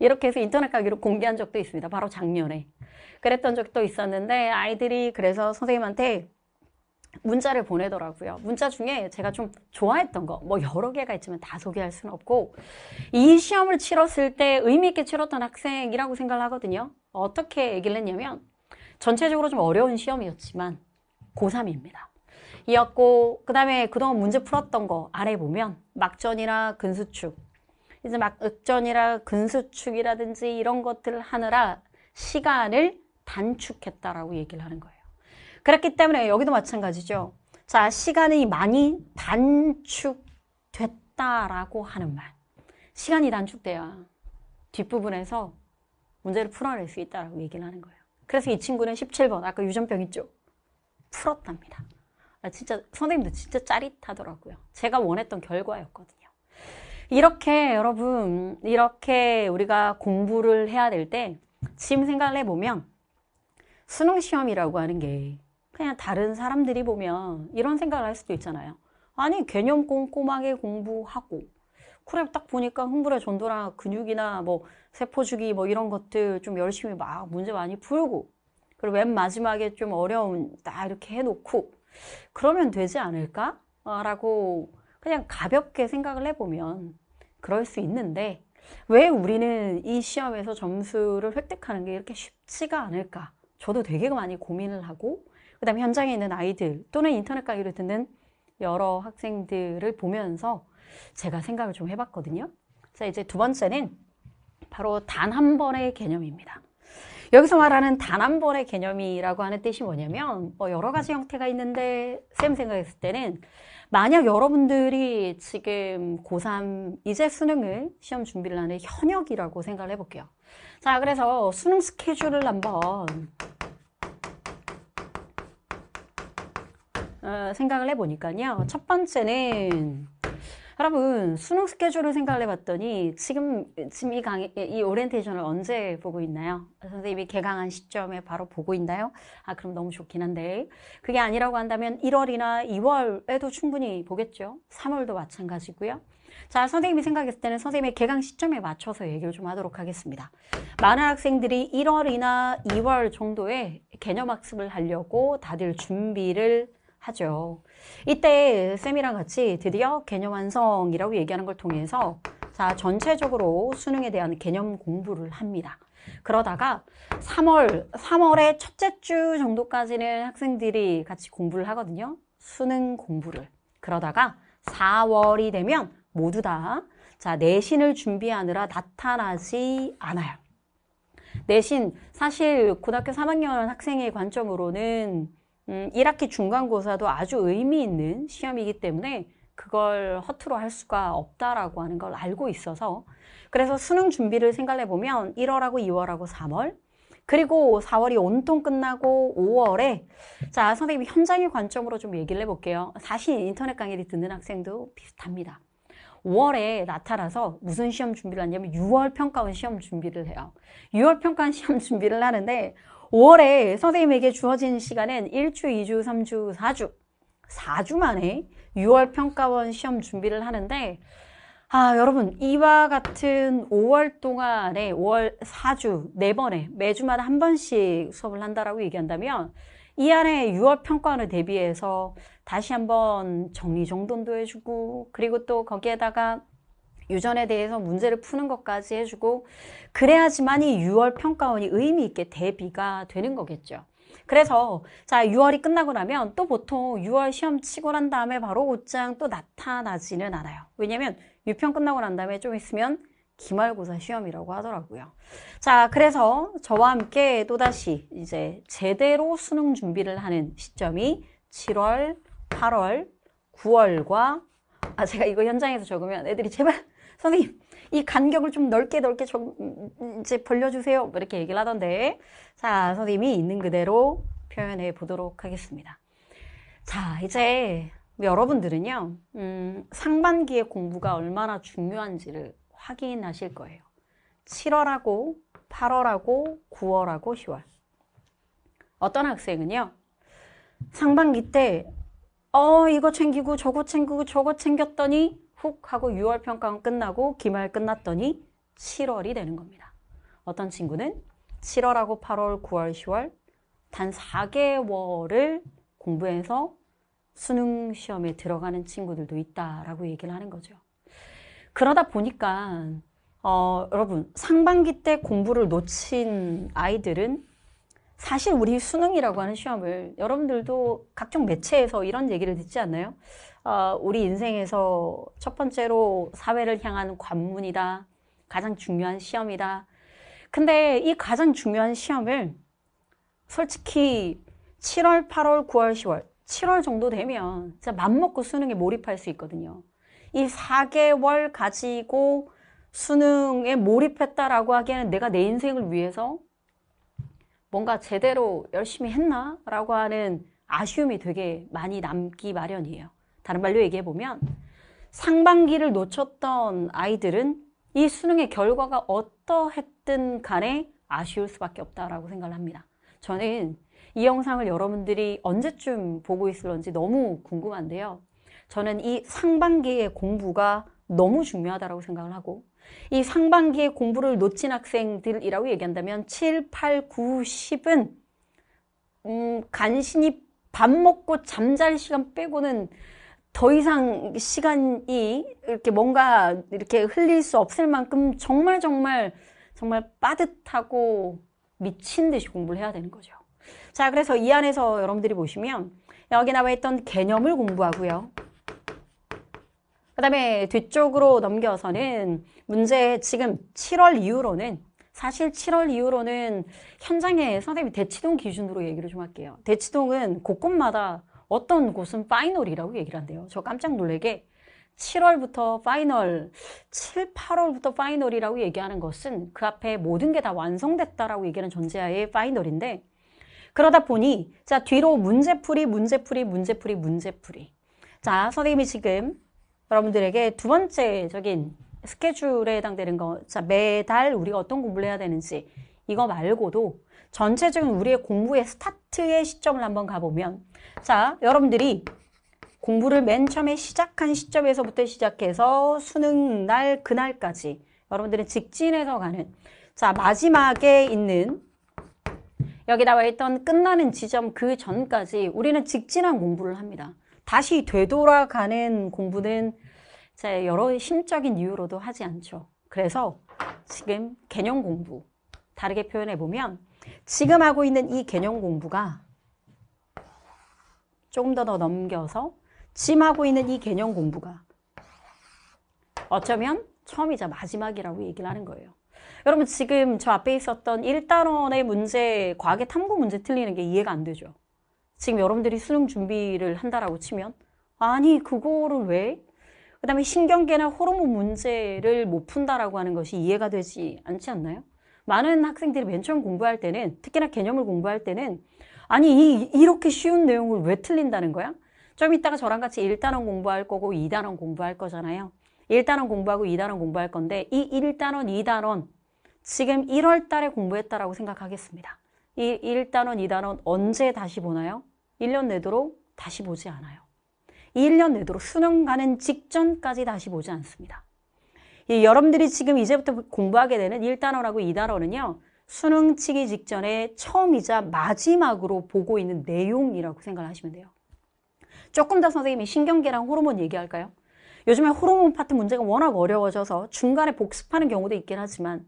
이렇게 해서 인터넷 강의로 공개한 적도 있습니다. 바로 작년에. 그랬던 적도 있었는데 아이들이 그래서 선생님한테 문자를 보내더라고요. 문자 중에 제가 좀 좋아했던 거, 뭐 여러 개가 있지만 다 소개할 수는 없고, 이 시험을 치렀을 때 의미있게 치렀던 학생이라고 생각을 하거든요. 어떻게 얘기를 했냐면, 전체적으로 좀 어려운 시험이었지만, 고3입니다. 이었고, 그 다음에 그동안 문제 풀었던 거 아래 보면, 막전이나 근수축, 이제 막 읍전이라 근수축이라든지 이런 것들을 하느라 시간을 단축했다라고 얘기를 하는 거예요. 그렇기 때문에 여기도 마찬가지죠. 자, 시간이 많이 단축됐다라고 하는 말. 시간이 단축돼야 뒷부분에서 문제를 풀어낼 수 있다라고 얘기를 하는 거예요. 그래서 이 친구는 17번, 아까 유전병 있죠? 풀었답니다. 아, 진짜, 선생님도 진짜 짜릿하더라고요. 제가 원했던 결과였거든요. 이렇게 여러분 이렇게 우리가 공부를 해야 될 때 지금 생각을 해보면 수능 시험이라고 하는 게 그냥 다른 사람들이 보면 이런 생각을 할 수도 있잖아요. 아니 개념 꼼꼼하게 공부하고 그래 딱 보니까 흥부의 전도나 근육이나 뭐 세포주기 뭐 이런 것들 좀 열심히 막 문제 많이 풀고 그리고 맨 마지막에 좀 어려운 딱 이렇게 해놓고 그러면 되지 않을까? 아, 라고 그냥 가볍게 생각을 해보면 그럴 수 있는데 왜 우리는 이 시험에서 점수를 획득하는 게 이렇게 쉽지가 않을까? 저도 되게 많이 고민을 하고 그 다음에 현장에 있는 아이들 또는 인터넷 강의를 듣는 여러 학생들을 보면서 제가 생각을 좀 해봤거든요. 자, 이제 두 번째는 바로 단 한 번의 개념입니다. 여기서 말하는 단 한 번의 개념이라고 하는 뜻이 뭐냐면 뭐 여러 가지 형태가 있는데 쌤 생각했을 때는 만약 여러분들이 지금 고3 이제 수능을 시험 준비를 하는 현역이라고 생각을 해볼게요. 자, 그래서 수능 스케줄을 한번 어, 생각을 해보니까요. 첫 번째는 여러분 수능 스케줄을 생각해 봤더니 지금 지금 이 강의 이 오리엔테이션을 언제 보고 있나요? 선생님이 개강한 시점에 바로 보고 있나요? 아 그럼 너무 좋긴 한데 그게 아니라고 한다면 1월이나 2월에도 충분히 보겠죠. 3월도 마찬가지고요. 자, 선생님이 생각했을 때는 선생님의 개강 시점에 맞춰서 얘기를 좀 하도록 하겠습니다. 많은 학생들이 1월이나 2월 정도에 개념 학습을 하려고 다들 준비를 하죠. 이때 쌤이랑 같이 드디어 개념 완성이라고 얘기하는 걸 통해서 자 전체적으로 수능에 대한 개념 공부를 합니다. 그러다가 3월, 3월의 첫째 주 정도까지는 학생들이 같이 공부를 하거든요. 수능 공부를. 그러다가 4월이 되면 모두 다 자, 내신을 준비하느라 나타나지 않아요. 내신, 사실 고등학교 3학년 학생의 관점으로는 음, 1학기 중간고사도 아주 의미 있는 시험이기 때문에 그걸 허투루 할 수가 없다라고 하는 걸 알고 있어서 그래서 수능 준비를 생각해 보면 1월하고 2월하고 3월 그리고 4월이 온통 끝나고 5월에 자 선생님 현장의 관점으로 좀 얘기를 해볼게요. 사실 인터넷 강의를 듣는 학생도 비슷합니다. 5월에 나타나서 무슨 시험 준비를 하냐면 6월 평가원 시험 준비를 해요. 6월 평가원 시험 준비를 하는데 5월에 선생님에게 주어진 시간은 1주, 2주, 3주, 4주 4주 만에 6월 평가원 시험 준비를 하는데 아 여러분 이와 같은 5월 동안에 5월 4주 4번에 매주마다 한 번씩 수업을 한다라고 얘기한다면 이 안에 6월 평가원을 대비해서 다시 한번 정리정돈도 해주고 그리고 또 거기에다가 유전에 대해서 문제를 푸는 것까지 해주고 그래야지만 이 6월 평가원이 의미 있게 대비가 되는 거겠죠. 그래서 자 6월이 끝나고 나면 또 보통 6월 시험 치고 난 다음에 바로 옷장 또 나타나지는 않아요. 왜냐면 6평 끝나고 난 다음에 좀 있으면 기말고사 시험이라고 하더라고요. 자, 그래서 저와 함께 또다시 이제 제대로 수능 준비를 하는 시점이 7월, 8월, 9월과 아, 제가 이거 현장에서 적으면 애들이 제발 선생님 이 간격을 좀 넓게 넓게 좀 이제 벌려주세요 뭐 이렇게 얘기를 하던데 자 선생님이 있는 그대로 표현해 보도록 하겠습니다 자 이제 여러분들은요 음, 상반기에 공부가 얼마나 중요한지를 확인하실 거예요 7월하고 8월하고 9월하고 10월 어떤 학생은요 상반기 때어 이거 챙기고 저거 챙기고 저거 챙겼더니 훅 하고 6월 평가원 끝나고 기말 끝났더니 7월이 되는 겁니다. 어떤 친구는 7월하고 8월, 9월, 10월 단 4개월을 공부해서 수능 시험에 들어가는 친구들도 있다라고 얘기를 하는 거죠. 그러다 보니까 어, 여러분 상반기 때 공부를 놓친 아이들은 사실 우리 수능이라고 하는 시험을 여러분들도 각종 매체에서 이런 얘기를 듣지 않나요? 어, 우리 인생에서 첫 번째로 사회를 향한 관문이다. 가장 중요한 시험이다. 근데 이 가장 중요한 시험을 솔직히 7월, 8월, 9월, 10월, 7월 정도 되면 진짜 맘먹고 수능에 몰입할 수 있거든요. 이 4개월 가지고 수능에 몰입했다라고 하기에는 내가 내 인생을 위해서 뭔가 제대로 열심히 했나? 라고 하는 아쉬움이 되게 많이 남기 마련이에요. 다른 말로 얘기해 보면 상반기를 놓쳤던 아이들은 이 수능의 결과가 어떠했든 간에 아쉬울 수밖에 없다라고 생각을 합니다. 저는 이 영상을 여러분들이 언제쯤 보고 있을런지 너무 궁금한데요. 저는 이 상반기의 공부가 너무 중요하다고 생각을 하고 이 상반기에 공부를 놓친 학생들이라고 얘기한다면 7, 8, 9, 10은 음, 간신히 밥 먹고 잠잘 시간 빼고는 더 이상 시간이 이렇게 뭔가 이렇게 흘릴 수 없을 만큼 정말 정말 정말 빠듯하고 미친 듯이 공부를 해야 되는 거죠. 자, 그래서 이 안에서 여러분들이 보시면 여기 나와 있던 개념을 공부하고요. 그 다음에 뒤쪽으로 넘겨서는 문제 지금 7월 이후로는 사실 7월 이후로는 현장에 선생님이 대치동 기준으로 얘기를 좀 할게요. 대치동은 곳곳마다 어떤 곳은 파이널이라고 얘기를 한대요. 저 깜짝 놀래게 7월부터 파이널, 7, 8월부터 파이널이라고 얘기하는 것은 그 앞에 모든 게 다 완성됐다라고 얘기하는 전제하에 파이널인데 그러다 보니 자 뒤로 문제풀이, 문제풀이, 문제풀이, 문제풀이 자 선생님이 지금 여러분들에게 두 번째적인 스케줄에 해당되는 거, 자, 매달 우리가 어떤 공부를 해야 되는지, 이거 말고도 전체적인 우리의 공부의 스타트의 시점을 한번 가보면, 자, 여러분들이 공부를 맨 처음에 시작한 시점에서부터 시작해서 수능 날, 그날까지, 여러분들은 직진해서 가는, 자, 마지막에 있는 여기 나와 있던 끝나는 지점 그 전까지 우리는 직진한 공부를 합니다. 다시 되돌아가는 공부는 여러 심적인 이유로도 하지 않죠. 그래서 지금 개념 공부, 다르게 표현해 보면 지금 하고 있는 이 개념 공부가 조금 더, 더 넘겨서 지금 하고 있는 이 개념 공부가 어쩌면 처음이자 마지막이라고 얘기를 하는 거예요. 여러분 지금 저 앞에 있었던 1단원의 문제, 과학의 탐구 문제 틀리는 게 이해가 안 되죠. 지금 여러분들이 수능 준비를 한다라고 치면 아니 그거를 왜? 그 다음에 신경계나 호르몬 문제를 못 푼다라고 하는 것이 이해가 되지 않지 않나요? 많은 학생들이 맨 처음 공부할 때는 특히나 개념을 공부할 때는 아니 이, 이렇게 쉬운 내용을 왜 틀린다는 거야? 좀 이따가 저랑 같이 1단원 공부할 거고 2단원 공부할 거잖아요. 1단원 공부하고 2단원 공부할 건데 이 1단원, 2단원 지금 1월 달에 공부했다라고 생각하겠습니다. 이 1단원, 2단원 언제 다시 보나요? 1년 내도록 다시 보지 않아요. 이 1년 내도록 수능 가는 직전까지 다시 보지 않습니다. 이 여러분들이 지금 이제부터 공부하게 되는 1단어라고2단어는요 수능 치기 직전에 처음이자 마지막으로 보고 있는 내용이라고 생각하시면 돼요. 조금 더 선생님이 신경계랑 호르몬 얘기할까요? 요즘에 호르몬 파트 문제가 워낙 어려워져서 중간에 복습하는 경우도 있긴 하지만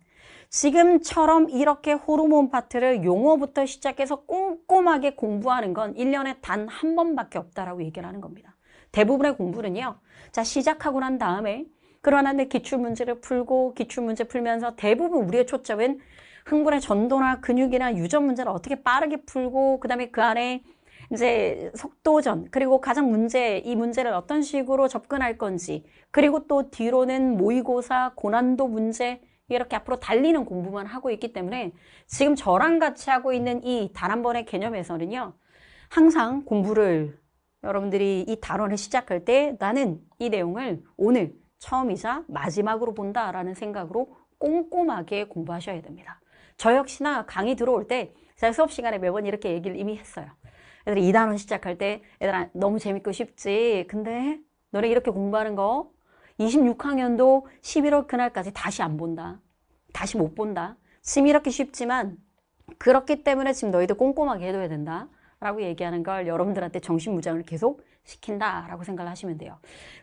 지금처럼 이렇게 호르몬 파트를 용어부터 시작해서 꼼꼼하게 공부하는 건 1년에 단 한 번밖에 없다라고 얘기를 하는 겁니다. 대부분의 공부는요. 자, 시작하고 난 다음에 그러나 내 기출문제를 풀고 기출문제 풀면서 대부분 우리의 초점은 흥분의 전도나 근육이나 유전 문제를 어떻게 빠르게 풀고 그다음에 그 안에 이제 속도전 그리고 가장 문제 이 문제를 어떤 식으로 접근할 건지 그리고 또 뒤로는 모의고사 고난도 문제 이렇게 앞으로 달리는 공부만 하고 있기 때문에 지금 저랑 같이 하고 있는 이 단 한 번의 개념에서는요. 항상 공부를 여러분들이 이 단원을 시작할 때 나는 이 내용을 오늘 처음이자 마지막으로 본다라는 생각으로 꼼꼼하게 공부하셔야 됩니다. 저 역시나 강의 들어올 때 제가 수업 시간에 매번 이렇게 얘기를 이미 했어요. 애들이 2단원 시작할 때 애들아 너무 재밌고 쉽지. 근데 너네 이렇게 공부하는 거 26학년도 11월 그날까지 다시 안 본다. 다시 못 본다. 지금 이렇게 쉽지만 그렇기 때문에 지금 너희들 꼼꼼하게 해둬야 된다. 라고 얘기하는 걸 여러분들한테 정신무장을 계속 시킨다라고 생각을 하시면 돼요.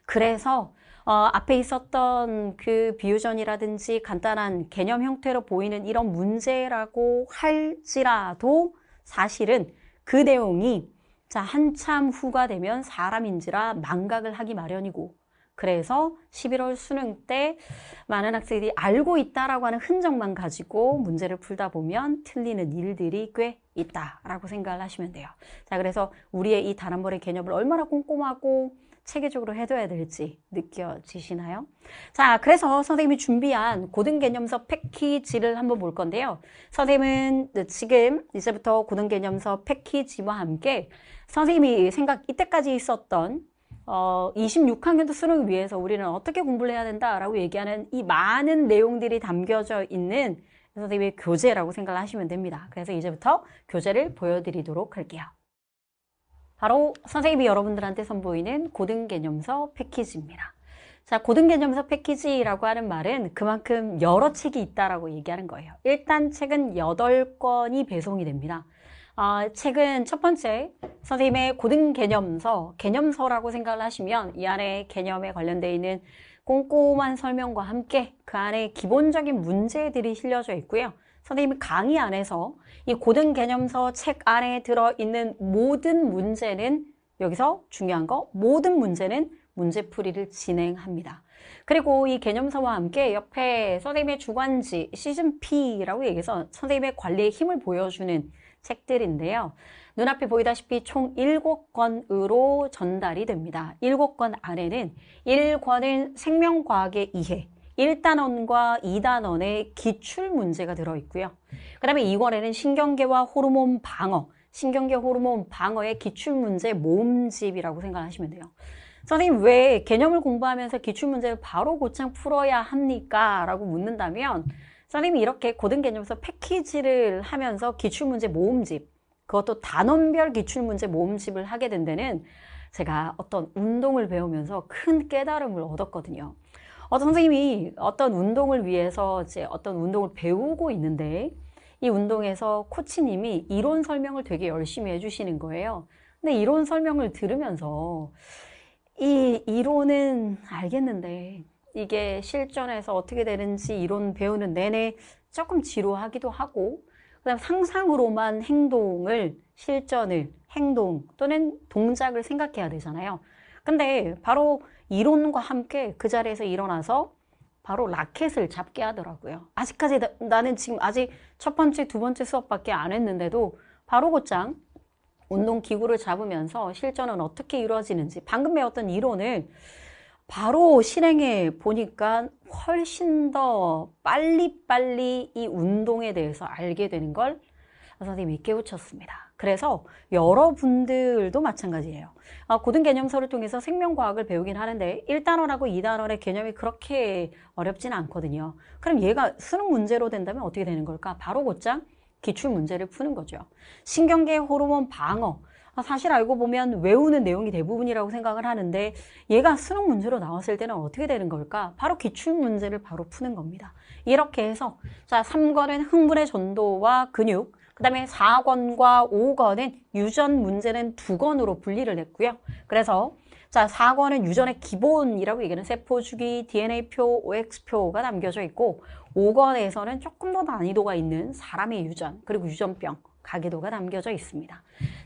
그래서 어, 앞에 있었던 그 비유전이라든지 간단한 개념 형태로 보이는 이런 문제라고 할지라도 사실은 그 내용이 자 한참 후가 되면 사람인지라 망각을 하기 마련이고 그래서 11월 수능 때 많은 학생들이 알고 있다라고 하는 흔적만 가지고 문제를 풀다 보면 틀리는 일들이 꽤 있다라고 생각을 하시면 돼요. 자, 그래서 우리의 이 단한벌의 개념을 얼마나 꼼꼼하고 체계적으로 해둬야 될지 느껴지시나요? 자, 그래서 선생님이 준비한 고등개념서 패키지를 한번 볼 건데요. 선생님은 지금 이제부터 고등개념서 패키지와 함께 선생님이 생각 이때까지 있었던 어, 26학년도 수능을 위해서 우리는 어떻게 공부를 해야 된다라고 얘기하는 이 많은 내용들이 담겨져 있는 선생님의 교재라고 생각을 하시면 됩니다. 그래서 이제부터 교재를 보여드리도록 할게요. 바로 선생님이 여러분들한테 선보이는 고등개념서 패키지입니다. 자, 고등개념서 패키지라고 하는 말은 그만큼 여러 책이 있다라고 얘기하는 거예요. 일단 책은 8권이 배송이 됩니다. 어, 아, 책은 첫 번째 선생님의 고등 개념서, 개념서라고 생각을 하시면 이 안에 개념에 관련되어 있는 꼼꼼한 설명과 함께 그 안에 기본적인 문제들이 실려져 있고요. 선생님이 강의 안에서 이 고등 개념서 책 안에 들어있는 모든 문제는 여기서 중요한 거 모든 문제는 문제풀이를 진행합니다. 그리고 이 개념서와 함께 옆에 선생님의 주관지 시즌 P라고 얘기해서 선생님의 관리의 힘을 보여주는 책들인데요. 눈앞에 보이다시피 총 7권으로 전달이 됩니다. 7권 안에는 1권은 생명과학의 이해, 1단원과 2단원의 기출 문제가 들어있고요. 그 다음에 2권에는 신경계와 호르몬 방어, 신경계 호르몬 방어의 기출 문제 모음집이라고 생각하시면 돼요. 선생님 왜 개념을 공부하면서 기출 문제를 바로 곧창 풀어야 합니까? 라고 묻는다면 선생님이 이렇게 고등 개념서 패키지를 하면서 기출문제 모음집 그것도 단원별 기출문제 모음집을 하게 된 데는 제가 어떤 운동을 배우면서 큰 깨달음을 얻었거든요. 어떤 선생님이 어떤 운동을 위해서 이제 어떤 운동을 배우고 있는데 이 운동에서 코치님이 이론 설명을 되게 열심히 해주시는 거예요. 근데 이론 설명을 들으면서 이 이론은 알겠는데 이게 실전에서 어떻게 되는지 이론 배우는 내내 조금 지루하기도 하고 그다음 상상으로만 행동을 실전을 행동 또는 동작을 생각해야 되잖아요. 근데 바로 이론과 함께 그 자리에서 일어나서 바로 라켓을 잡게 하더라고요. 아직까지 나, 는 지금 아직 첫 번째, 두 번째 수업밖에 안 했는데도 바로 곧장 운동 기구를 잡으면서 실전은 어떻게 이루어지는지 방금 배웠던 이론을 바로 실행해 보니까 훨씬 더 빨리빨리 이 운동에 대해서 알게 되는 걸 선생님이 깨우쳤습니다. 그래서 여러분들도 마찬가지예요. 아, 고등 개념서를 통해서 생명과학을 배우긴 하는데 1단원하고 2단원의 개념이 그렇게 어렵진 않거든요. 그럼 얘가 수능 문제로 된다면 어떻게 되는 걸까? 바로 곧장 기출 문제를 푸는 거죠. 신경계 호르몬 방어, 아, 사실 알고 보면 외우는 내용이 대부분이라고 생각을 하는데 얘가 수능 문제로 나왔을 때는 어떻게 되는 걸까? 바로 기출 문제를 바로 푸는 겁니다. 이렇게 해서 자 3권은 흥분의 전도와 근육 그 다음에 4권과 5권은 유전 문제는 두권으로 분리를 했고요. 그래서 자 4권은 유전의 기본이라고 얘기하는 세포주기, DNA표, OX표가 담겨져 있고 5권에서는 조금 더 난이도가 있는 사람의 유전, 그리고 유전병 가계도가 담겨져 있습니다.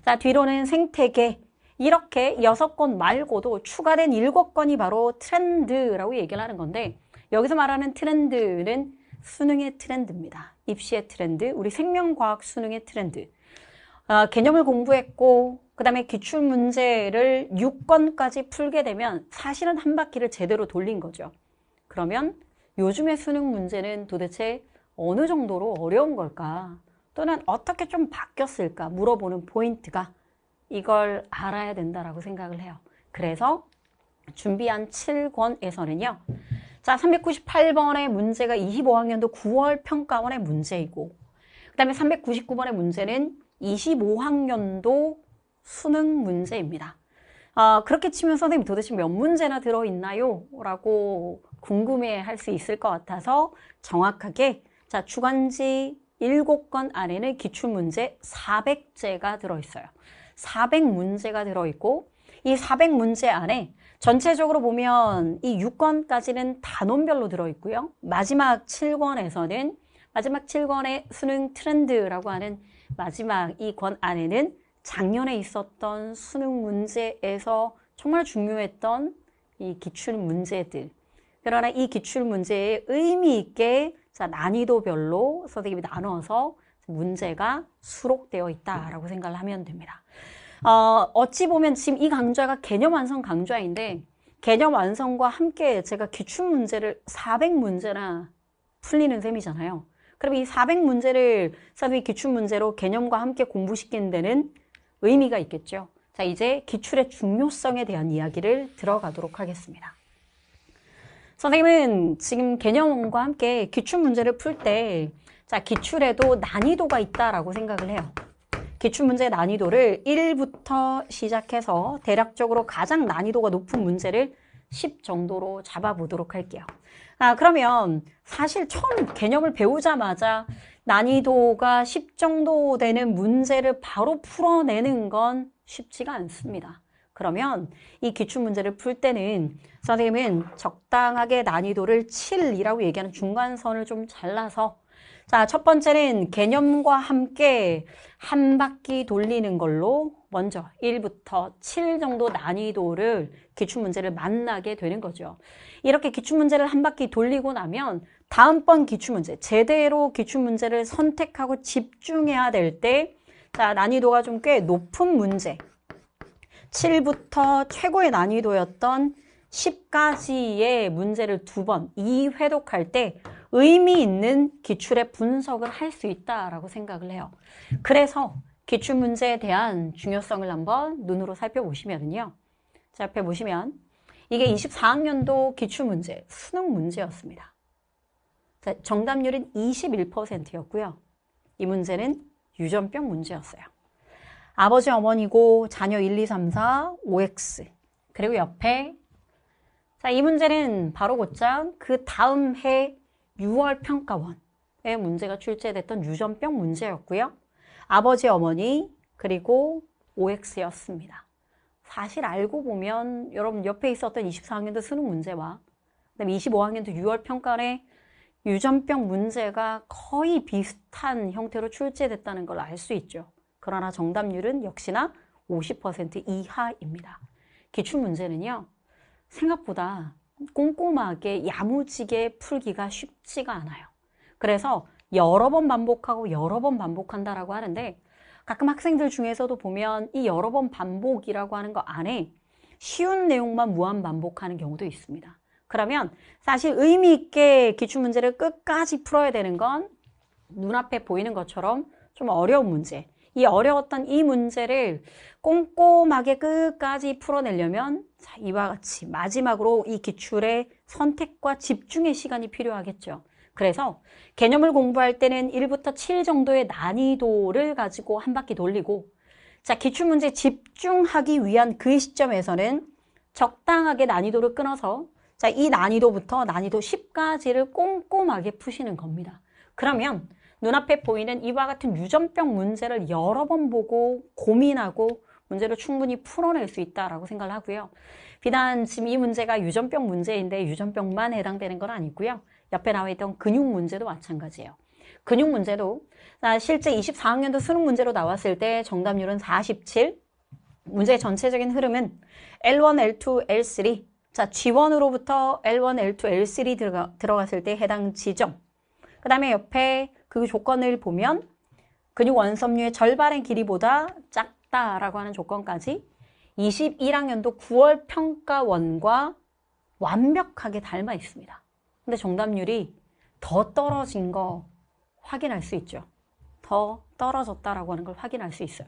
자, 뒤로는 생태계. 이렇게 여섯 권 말고도 추가된 일곱 권이 바로 트렌드라고 얘기를 하는 건데 여기서 말하는 트렌드는 수능의 트렌드입니다. 입시의 트렌드, 우리 생명과학 수능의 트렌드. 어, 개념을 공부했고 그 다음에 기출문제를 6권까지 풀게 되면 사실은 한 바퀴를 제대로 돌린 거죠. 그러면 요즘의 수능 문제는 도대체 어느 정도로 어려운 걸까? 또는 어떻게 좀 바뀌었을까 물어보는 포인트가 이걸 알아야 된다라고 생각을 해요. 그래서 준비한 7권에서는요. 자, 398번의 문제가 25학년도 9월 평가원의 문제이고 그 다음에 399번의 문제는 25학년도 수능 문제입니다. 아, 그렇게 치면 선생님 도대체 몇 문제나 들어있나요? 라고 궁금해 할 수 있을 것 같아서 정확하게 자 주간지 7권 안에는 기출문제 400제가 들어있어요. 400문제가 들어있고 이 400문제 안에 전체적으로 보면 이 6권까지는 단원별로 들어있고요. 마지막 7권에서는 마지막 7권의 수능 트렌드라고 하는 마지막 이 권 안에는 작년에 있었던 수능 문제에서 정말 중요했던 이 기출 문제들 그러나 이 기출 문제에 의미 있게 자, 난이도별로 선생님이 나눠서 문제가 수록되어 있다라고 생각을 하면 됩니다. 어, 어찌 보면 지금 이 강좌가 개념 완성 강좌인데 개념 완성과 함께 제가 기출 문제를 400문제나 풀리는 셈이잖아요. 그럼 이 400문제를 선생님이 기출 문제로 개념과 함께 공부시킨 데는 의미가 있겠죠. 자, 이제 기출의 중요성에 대한 이야기를 들어가도록 하겠습니다. 선생님은 지금 개념과 함께 기출 문제를 풀 때 자, 기출에도 난이도가 있다라고 생각을 해요. 기출 문제 난이도를 1부터 시작해서 대략적으로 가장 난이도가 높은 문제를 10 정도로 잡아보도록 할게요. 아, 그러면 사실 처음 개념을 배우자마자 난이도가 10 정도 되는 문제를 바로 풀어내는 건 쉽지가 않습니다. 그러면 이 기출 문제를 풀 때는 선생님은 적당하게 난이도를 7이라고 얘기하는 중간선을 좀 잘라서 자, 첫 번째는 개념과 함께 한 바퀴 돌리는 걸로 먼저 1부터 7 정도 난이도를 기출문제를 만나게 되는 거죠. 이렇게 기출문제를 한 바퀴 돌리고 나면 다음번 기출문제, 제대로 기출문제를 선택하고 집중해야 될 때, 자, 난이도가 좀 꽤 높은 문제, 7부터 최고의 난이도였던 10까지의 문제를 두 번, 이회독할때 의미 있는 기출의 분석을 할 수 있다라고 생각을 해요. 그래서 기출 문제에 대한 중요성을 한번 눈으로 살펴보시면요. 자, 앞에 보시면 이게 24학년도 기출 문제, 수능 문제였습니다. 정답률은 21%였고요. 이 문제는 유전병 문제였어요. 아버지 어머니고 자녀 1, 2, 3, 4, 5x 그리고 옆에 자, 이 문제는 바로 곧장 그 다음 해 6월 평가원의 문제가 출제됐던 유전병 문제였고요. 아버지 어머니 그리고 OX였습니다. 사실 알고 보면 여러분 옆에 있었던 24학년도 수능 문제와 그다음에 25학년도 6월 평가에 유전병 문제가 거의 비슷한 형태로 출제됐다는 걸 알 수 있죠. 그러나 정답률은 역시나 50% 이하입니다. 기출문제는요. 생각보다 꼼꼼하게 야무지게 풀기가 쉽지가 않아요. 그래서 여러 번 반복하고 여러 번 반복한다라고 하는데 가끔 학생들 중에서도 보면 이 여러 번 반복이라고 하는 거 안에 쉬운 내용만 무한 반복하는 경우도 있습니다. 그러면 사실 의미 있게 기출문제를 끝까지 풀어야 되는 건 눈앞에 보이는 것처럼 좀 어려운 문제 이 어려웠던 이 문제를 꼼꼼하게 끝까지 풀어내려면 자, 이와 같이 마지막으로 이 기출의 선택과 집중의 시간이 필요하겠죠. 그래서 개념을 공부할 때는 1부터 7 정도의 난이도를 가지고 한 바퀴 돌리고 자 기출문제 집중하기 위한 그 시점에서는 적당하게 난이도를 끊어서 자 이 난이도부터 난이도 10까지를 꼼꼼하게 푸시는 겁니다. 그러면 눈앞에 보이는 이와 같은 유전병 문제를 여러 번 보고 고민하고 문제를 충분히 풀어낼 수 있다라고 생각을 하고요. 비단 지금 이 문제가 유전병 문제인데 유전병만 해당되는 건 아니고요. 옆에 나와 있던 근육 문제도 마찬가지예요. 근육 문제도 실제 24학년도 수능 문제로 나왔을 때 정답률은 47, 문제의 전체적인 흐름은 L1, L2, L3 자 G1으로부터 L1, L2, L3 들어가, 들어갔을 때 해당 지점 그 다음에 옆에 그 조건을 보면 근육 원섬유의 절반의 길이보다 작다라고 하는 조건까지 21학년도 9월 평가원과 완벽하게 닮아 있습니다. 근데 정답률이 더 떨어진 거 확인할 수 있죠. 더 떨어졌다라고 하는 걸 확인할 수 있어요.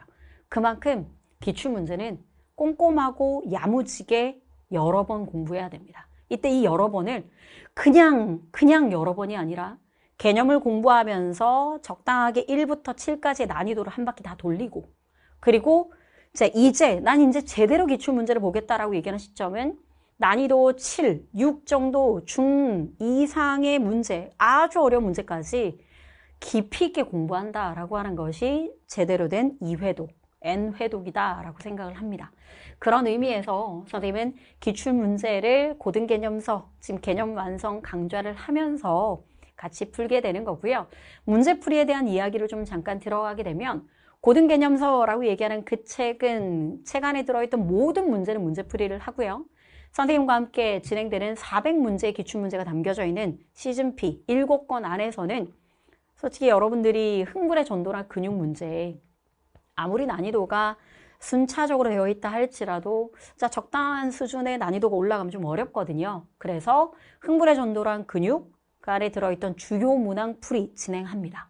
그만큼 기출 문제는 꼼꼼하고 야무지게 여러 번 공부해야 됩니다. 이때 이 여러 번을 그냥 그냥 여러 번이 아니라 개념을 공부하면서 적당하게 1부터 7까지의 난이도를 한 바퀴 다 돌리고 그리고 이제 이제 난 이제 제대로 기출 문제를 보겠다라고 얘기하는 시점은 난이도 7, 6 정도 중 이상의 문제, 아주 어려운 문제까지 깊이 있게 공부한다라고 하는 것이 제대로 된 2회독, N회독이다라고 생각을 합니다. 그런 의미에서 선생님은 기출 문제를 고등 개념서, 지금 개념 완성 강좌를 하면서 같이 풀게 되는 거고요. 문제풀이에 대한 이야기를 좀 잠깐 들어가게 되면 고등 개념서라고 얘기하는 그 책은 책 안에 들어있던 모든 문제는 문제풀이를 하고요. 선생님과 함께 진행되는 400문제의 기출문제가 담겨져 있는 시즌 P 7권 안에서는 솔직히 여러분들이 흥분의 전도나 근육 문제 아무리 난이도가 순차적으로 되어 있다 할지라도 진짜 적당한 수준의 난이도가 올라가면 좀 어렵거든요. 그래서 흥분의 전도란 근육, 그 안에 들어있던 주요 문항풀이 진행합니다.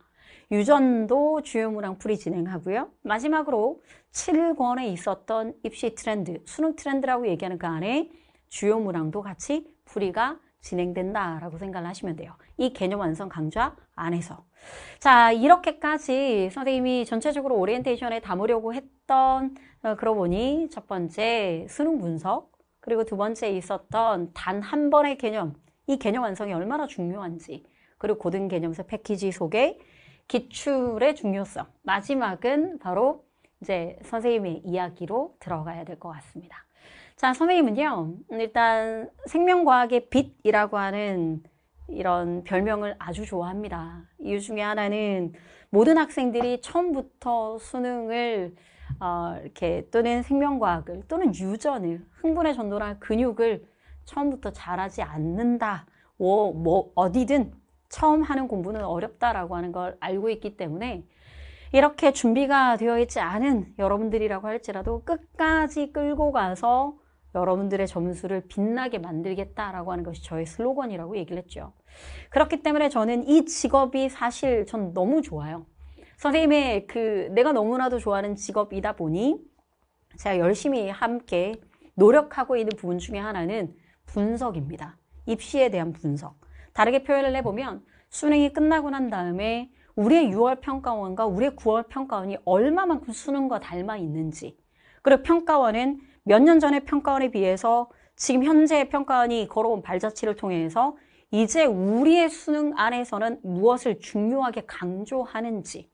유전도 주요 문항풀이 진행하고요. 마지막으로 7권에 있었던 입시 트렌드, 수능 트렌드라고 얘기하는 그 안에 주요 문항도 같이 풀이가 진행된다라고 생각을 하시면 돼요. 이 개념 완성 강좌 안에서. 자, 이렇게까지 선생님이 전체적으로 오리엔테이션에 담으려고 했던 어, 그러고 보니 첫 번째 수능 분석, 그리고 두 번째 있었던 단 한 번의 개념, 이 개념 완성이 얼마나 중요한지 그리고 고등 개념서 패키지 소개 기출의 중요성 마지막은 바로 이제 선생님의 이야기로 들어가야 될 것 같습니다. 자, 선생님은요, 일단 생명과학의 빛이라고 하는 이런 별명을 아주 좋아합니다. 이유 중에 하나는 모든 학생들이 처음부터 수능을 어, 이렇게 또는 생명과학을 또는 유전을 흥분의 전도나 근육을 처음부터 잘하지 않는다. 오, 뭐 어디든 처음 하는 공부는 어렵다라고 하는 걸 알고 있기 때문에 이렇게 준비가 되어 있지 않은 여러분들이라고 할지라도 끝까지 끌고 가서 여러분들의 점수를 빛나게 만들겠다라고 하는 것이 저의 슬로건이라고 얘기를 했죠. 그렇기 때문에 저는 이 직업이 사실 전 너무 좋아요. 선생님의 그 내가 너무나도 좋아하는 직업이다 보니 제가 열심히 함께 노력하고 있는 부분 중에 하나는 분석입니다. 입시에 대한 분석. 다르게 표현을 해보면 수능이 끝나고 난 다음에 우리의 6월 평가원과 우리의 9월 평가원이 얼마만큼 수능과 닮아 있는지 그리고 평가원은 몇 년 전의 평가원에 비해서 지금 현재의 평가원이 걸어온 발자취를 통해서 이제 우리의 수능 안에서는 무엇을 중요하게 강조하는지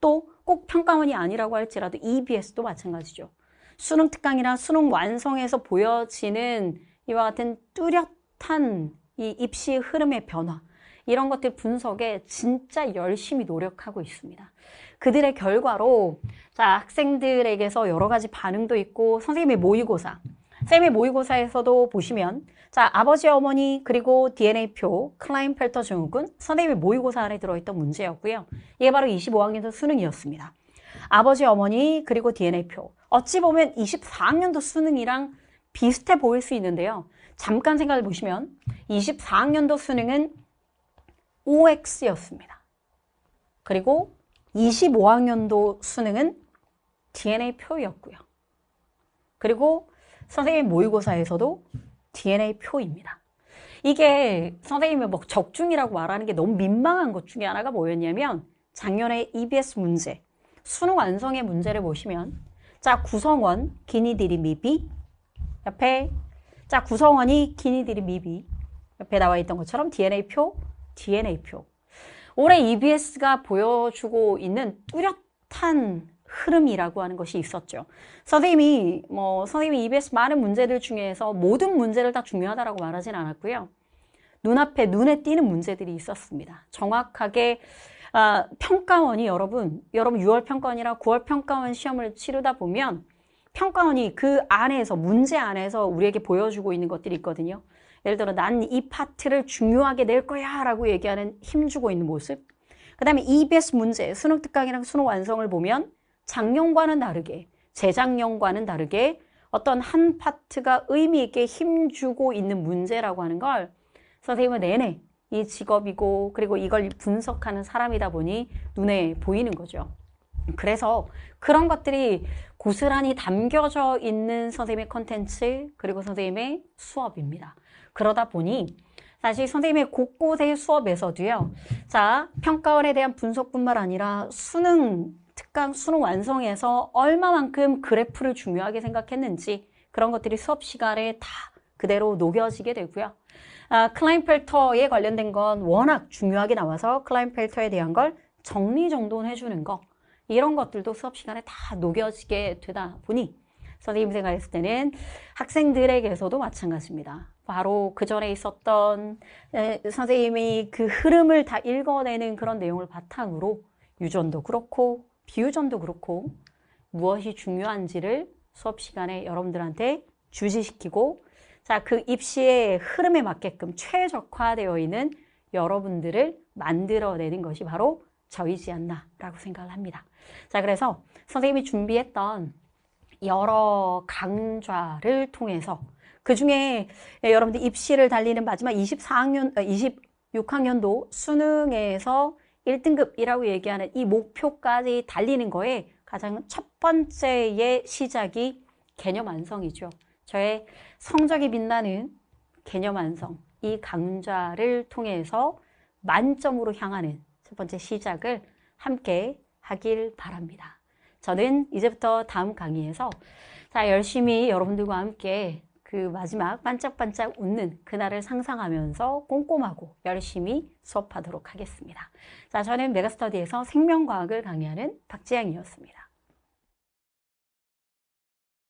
또 꼭 평가원이 아니라고 할지라도 EBS도 마찬가지죠. 수능 특강이나 수능 완성에서 보여지는 이와 같은 뚜렷한 이 입시 흐름의 변화 이런 것들 분석에 진짜 열심히 노력하고 있습니다. 그들의 결과로 자 학생들에게서 여러 가지 반응도 있고 선생님의 모의고사 쌤의 모의고사에서도 보시면 자 아버지 어머니 그리고 DNA표 클라인펠터 증후군 선생님의 모의고사 안에 들어있던 문제였고요. 이게 바로 25학년도 수능이었습니다. 아버지 어머니 그리고 DNA표 어찌 보면 24학년도 수능이랑 비슷해 보일 수 있는데요. 잠깐 생각해 보시면 24학년도 수능은 OX였습니다. 그리고 25학년도 수능은 DNA 표였고요. 그리고 선생님 모의고사에서도 DNA 표입니다. 이게 선생님이 뭐 적중이라고 말하는 게 너무 민망한 것 중에 하나가 뭐였냐면 작년에 EBS 문제, 수능 완성의 문제를 보시면 자 구성원, 기니디리미비, 옆에 자 구성원이 기니들이 미비 e 옆에 나와 있던 것처럼 DNA표, DNA표 올해 EBS가 보여주고 있는 뚜렷한 흐름이라고 하는 것이 있었죠. 선생님이 뭐 선생님이 EBS 많은 문제들 중에서 모든 문제를 다 중요하다라고 말하진 않았고요. 눈앞에 눈에 띄는 문제들이 있었습니다. 정확하게 아, 평가원이 여러분, 여러분 6월 평가원이나 9월 평가원 시험을 치르다 보면 평가원이 그 안에서 문제 안에서 우리에게 보여주고 있는 것들이 있거든요. 예를 들어 난 이 파트를 중요하게 낼 거야 라고 얘기하는 힘주고 있는 모습 그 다음에 EBS 문제 수능 특강이랑 수능 완성을 보면 작년과는 다르게 재작년과는 다르게 어떤 한 파트가 의미 있게 힘주고 있는 문제라고 하는 걸 선생님은 내내 이 직업이고 그리고 이걸 분석하는 사람이다 보니 눈에 보이는 거죠. 그래서 그런 것들이 고스란히 담겨져 있는 선생님의 컨텐츠 그리고 선생님의 수업입니다. 그러다 보니 사실 선생님의 곳곳의 수업에서도요. 자, 평가원에 대한 분석뿐만 아니라 수능, 특강 수능 완성에서 얼마만큼 그래프를 중요하게 생각했는지 그런 것들이 수업 시간에 다 그대로 녹여지게 되고요. 아, 클라인펠터에 관련된 건 워낙 중요하게 나와서 클라인펠터에 대한 걸 정리정돈해주는 것 이런 것들도 수업 시간에 다 녹여지게 되다 보니 선생님 생각했을 때는 학생들에게서도 마찬가지입니다. 바로 그 전에 있었던 선생님이 그 흐름을 다 읽어내는 그런 내용을 바탕으로 유전도 그렇고 비유전도 그렇고 무엇이 중요한지를 수업 시간에 여러분들한테 주지시키고 자, 그 입시의 흐름에 맞게끔 최적화되어 있는 여러분들을 만들어내는 것이 바로 저이지 않나라고 생각을 합니다. 자, 그래서 선생님이 준비했던 여러 강좌를 통해서 그 중에 여러분들 입시를 달리는 마지막 24학년, 26학년도 어, 수능에서 1등급이라고 얘기하는 이 목표까지 달리는 거에 가장 첫 번째의 시작이 개념 완성이죠. 저의 성적이 빛나는 개념 완성, 이 강좌를 통해서 만점으로 향하는 첫 번째 시작을 함께 하길 바랍니다. 저는 이제부터 다음 강의에서 자 열심히 여러분들과 함께 그 마지막 반짝반짝 웃는 그날을 상상하면서 꼼꼼하고 열심히 수업하도록 하겠습니다. 자 저는 메가스터디에서 생명과학을 강의하는 박지향이었습니다.